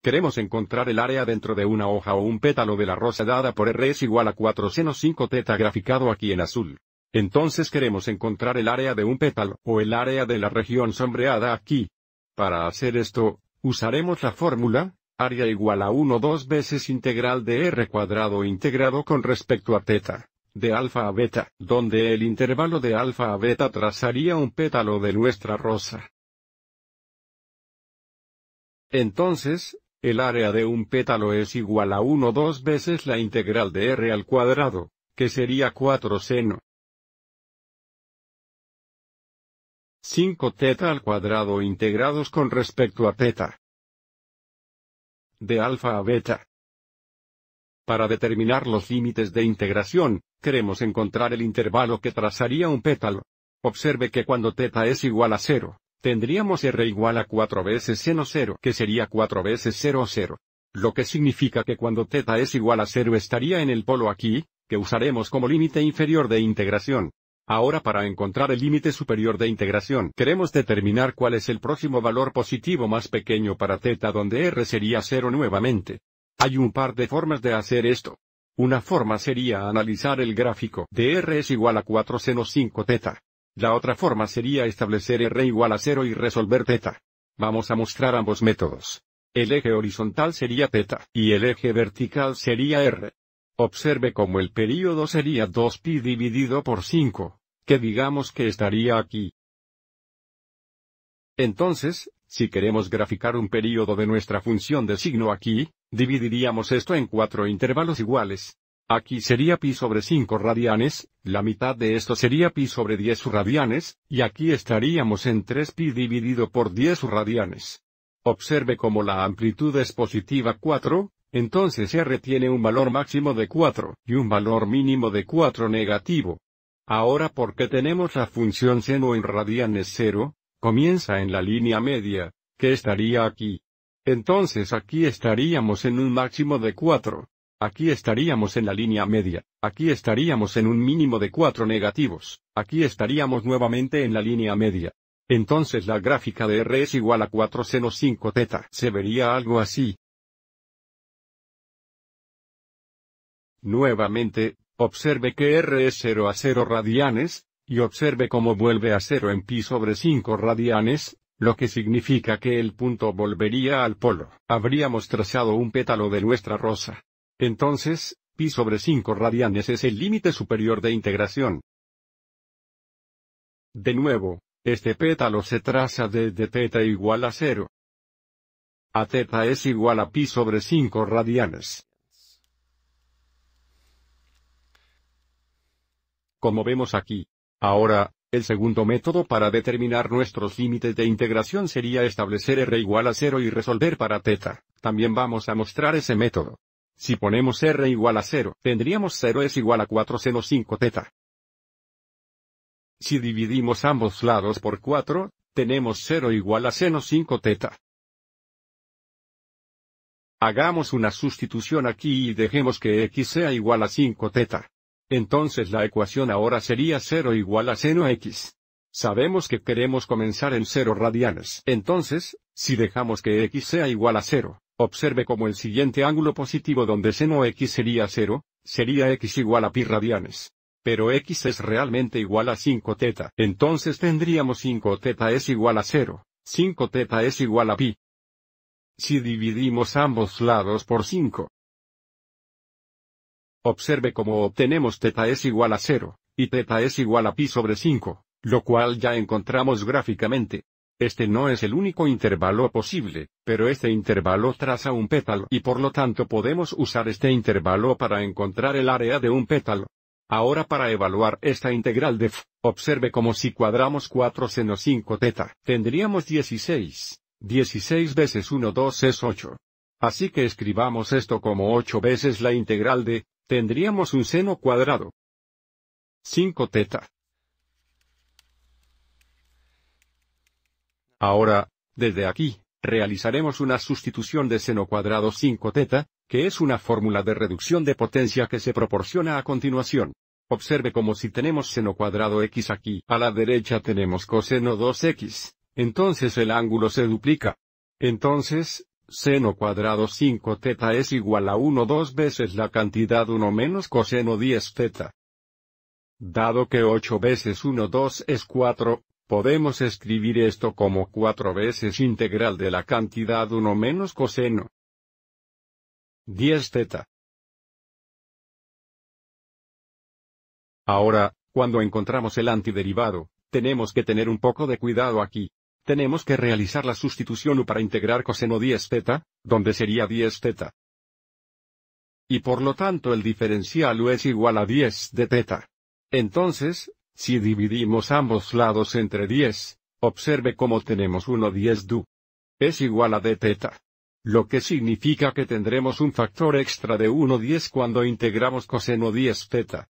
Queremos encontrar el área dentro de una hoja o un pétalo de la rosa dada por R es igual a 4 seno 5 teta graficado aquí en azul. Entonces queremos encontrar el área de un pétalo o el área de la región sombreada aquí. Para hacer esto, usaremos la fórmula, área igual a 1 2 veces integral de r cuadrado integrado con respecto a teta, de alfa a beta, donde el intervalo de alfa a beta trazaría un pétalo de nuestra rosa. Entonces, el área de un pétalo es igual a 1 2 veces la integral de r al cuadrado, que sería 4 seno 5 teta al cuadrado integrados con respecto a teta. De alfa a beta. Para determinar los límites de integración, queremos encontrar el intervalo que trazaría un pétalo. Observe que cuando teta es igual a 0, tendríamos R igual a 4 veces seno 0, que sería 4 veces 0 0. Lo que significa que cuando teta es igual a 0 estaría en el polo aquí, que usaremos como límite inferior de integración. Ahora para encontrar el límite superior de integración queremos determinar cuál es el próximo valor positivo más pequeño para teta donde R sería 0 nuevamente. Hay un par de formas de hacer esto. Una forma sería analizar el gráfico de R es igual a 4 seno 5 θ. La otra forma sería establecer R igual a 0 y resolver teta. Vamos a mostrar ambos métodos. El eje horizontal sería teta, y el eje vertical sería R. Observe cómo el período sería 2pi dividido por 5, que digamos que estaría aquí. Entonces, si queremos graficar un período de nuestra función de signo aquí, dividiríamos esto en cuatro intervalos iguales, Aquí sería pi sobre 5 radianes, la mitad de esto sería pi sobre 10 radianes, y aquí estaríamos en 3pi dividido por 10 radianes. Observe cómo la amplitud es positiva 4, entonces R tiene un valor máximo de 4 y un valor mínimo de 4 negativo. Ahora porque tenemos la función seno en radianes 0, comienza en la línea media, que estaría aquí. Entonces aquí estaríamos en un máximo de 4, Aquí estaríamos en la línea media, aquí estaríamos en un mínimo de 4 negativos, aquí estaríamos nuevamente en la línea media. Entonces la gráfica de R es igual a 4 seno 5 teta. Se vería algo así. Nuevamente, observe que R es 0 a 0 radianes, y observe cómo vuelve a 0 en pi sobre 5 radianes, lo que significa que el punto volvería al polo. Habríamos trazado un pétalo de nuestra rosa. Entonces, pi sobre 5 radianes es el límite superior de integración. De nuevo, este pétalo se traza desde teta igual a 0. A teta es igual a pi sobre 5 radianes. Como vemos aquí. Ahora, el segundo método para determinar nuestros límites de integración sería establecer R igual a 0 y resolver para teta. También vamos a mostrar ese método. Si ponemos R igual a 0, tendríamos 0 es igual a 4 seno 5 teta. Si dividimos ambos lados por 4, tenemos 0 igual a seno 5 teta. Hagamos una sustitución aquí y dejemos que x sea igual a 5 teta. Entonces la ecuación ahora sería 0 igual a seno x. Sabemos que queremos comenzar en 0 radianes. Entonces, si dejamos que x sea igual a 0, Observe como el siguiente ángulo positivo donde seno x sería 0, sería x igual a pi radianes. Pero x es realmente igual a 5 teta. Entonces tendríamos 5 teta es igual a 0, 5 teta es igual a pi. Si dividimos ambos lados por 5. Observe como obtenemos teta es igual a 0, y teta es igual a pi sobre 5, lo cual ya encontramos gráficamente. Este no es el único intervalo posible, pero este intervalo traza un pétalo y por lo tanto podemos usar este intervalo para encontrar el área de un pétalo. Ahora para evaluar esta integral de f, observe como si cuadramos 4 seno 5 teta, tendríamos 16. 16 veces 1 2 es 8. Así que escribamos esto como 8 veces la integral de, tendríamos un seno cuadrado. 5 teta, Ahora, desde aquí, realizaremos una sustitución de seno cuadrado 5 θ, que es una fórmula de reducción de potencia que se proporciona a continuación. Observe como si tenemos seno cuadrado x aquí, a la derecha tenemos coseno 2x, entonces el ángulo se duplica. Entonces, seno cuadrado 5 θ es igual a 1 2 veces la cantidad 1 menos coseno 10 θ. Dado que 8 veces 1 2 es 4, Podemos escribir esto como 4 veces integral de la cantidad 1 menos coseno. 10 teta. Ahora, cuando encontramos el antiderivado, tenemos que tener un poco de cuidado aquí. Tenemos que realizar la sustitución u para integrar coseno 10 teta, donde sería 10 teta. Y por lo tanto el diferencial u es igual a 10 de teta. Entonces, si dividimos ambos lados entre 10, observe cómo tenemos 1 10 du. Es igual a d teta. Lo que significa que tendremos un factor extra de 1 10 cuando integramos coseno 10 teta.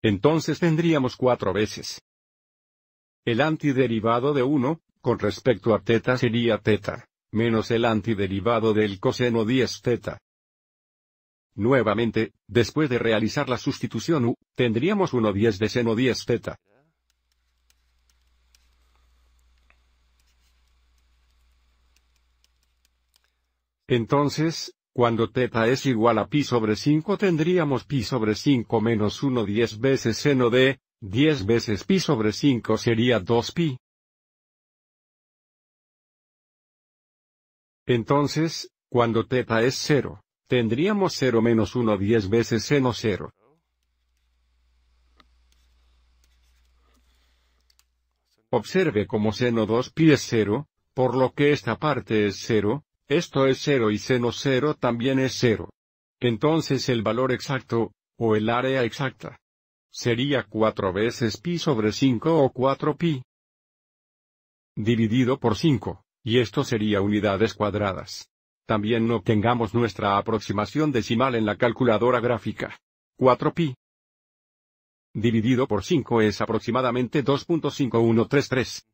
Entonces tendríamos 4 veces. El antiderivado de 1, con respecto a teta sería teta, menos el antiderivado del coseno 10 teta. Nuevamente, después de realizar la sustitución U, tendríamos 1 10 de seno 10 theta. Entonces, cuando teta es igual a pi sobre 5 tendríamos pi sobre 5 menos 1 10 veces seno de, 10 veces pi sobre 5 sería 2pi. Entonces, cuando teta es 0, tendríamos 0 menos 1 10 veces seno 0. Observe como seno 2 pi es 0, por lo que esta parte es 0, esto es 0 y seno 0 también es 0. Entonces el valor exacto, o el área exacta, sería 4 veces pi sobre 5 o 4 pi dividido por 5, y esto sería unidades cuadradas. También obtengamos nuestra aproximación decimal en la calculadora gráfica. 4pi dividido por 5 es aproximadamente 2.5133.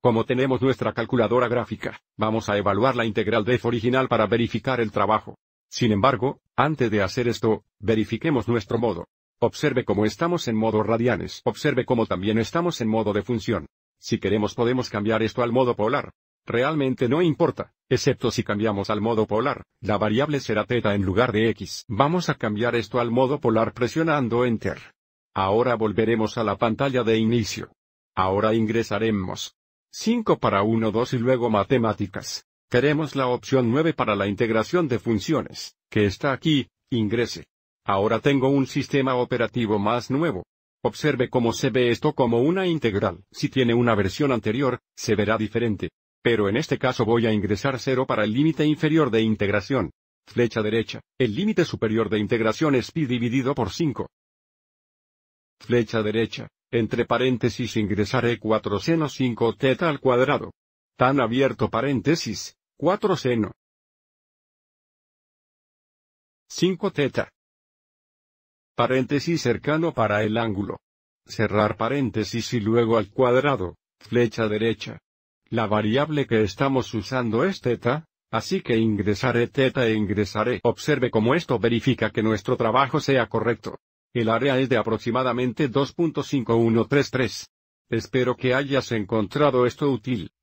Como tenemos nuestra calculadora gráfica, vamos a evaluar la integral de f original para verificar el trabajo. Sin embargo, antes de hacer esto, verifiquemos nuestro modo. Observe cómo estamos en modo radianes. Observe cómo también estamos en modo de función. Si queremos podemos cambiar esto al modo polar. Realmente no importa, excepto si cambiamos al modo polar, la variable será teta en lugar de x. Vamos a cambiar esto al modo polar presionando Enter. Ahora volveremos a la pantalla de inicio. Ahora ingresaremos 5 para 1, 2 y luego matemáticas. Queremos la opción 9 para la integración de funciones, que está aquí, ingrese. Ahora tengo un sistema operativo más nuevo, Observe cómo se ve esto como una integral. Si tiene una versión anterior, se verá diferente. Pero en este caso voy a ingresar 0 para el límite inferior de integración. Flecha derecha. El límite superior de integración es pi dividido por 5. Flecha derecha. Entre paréntesis ingresaré 4 seno 5 teta al cuadrado. Tan abierto paréntesis. 4 seno. 5 teta paréntesis cercano para el ángulo. Cerrar paréntesis y luego al cuadrado, flecha derecha. La variable que estamos usando es teta, así que ingresaré teta e ingresaré. Observe cómo esto verifica que nuestro trabajo sea correcto. El área es de aproximadamente 2.5133. Espero que hayas encontrado esto útil.